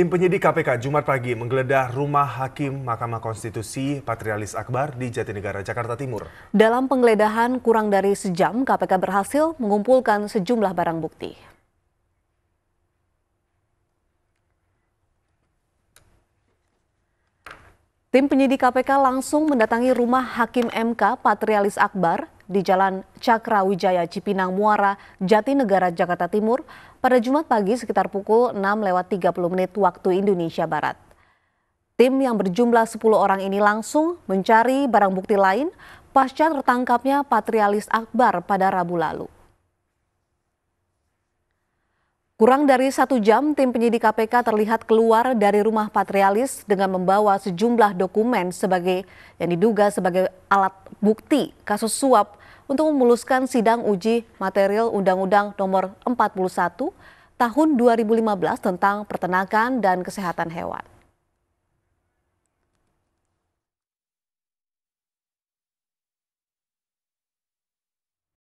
Tim penyidik KPK Jumat pagi menggeledah rumah Hakim Mahkamah Konstitusi Patrialis Akbar di Jatinegara, Jakarta Timur. Dalam penggeledahan kurang dari sejam, KPK berhasil mengumpulkan sejumlah barang bukti. Tim penyidik KPK langsung mendatangi rumah Hakim MK Patrialis Akbar di Jalan Cakrawijaya Cipinang Muara, Jatinegara, Jakarta Timur pada Jumat pagi sekitar pukul 6 lewat 30 menit waktu Indonesia Barat. Tim yang berjumlah 10 orang ini langsung mencari barang bukti lain pasca tertangkapnya Patrialis Akbar pada Rabu lalu. Kurang dari satu jam, tim penyidik KPK terlihat keluar dari rumah Patrialis dengan membawa sejumlah dokumen sebagai yang diduga sebagai alat bukti kasus suap untuk memuluskan sidang uji material Undang-Undang Nomor 41 Tahun 2015 tentang Pertenakan dan Kesehatan Hewan.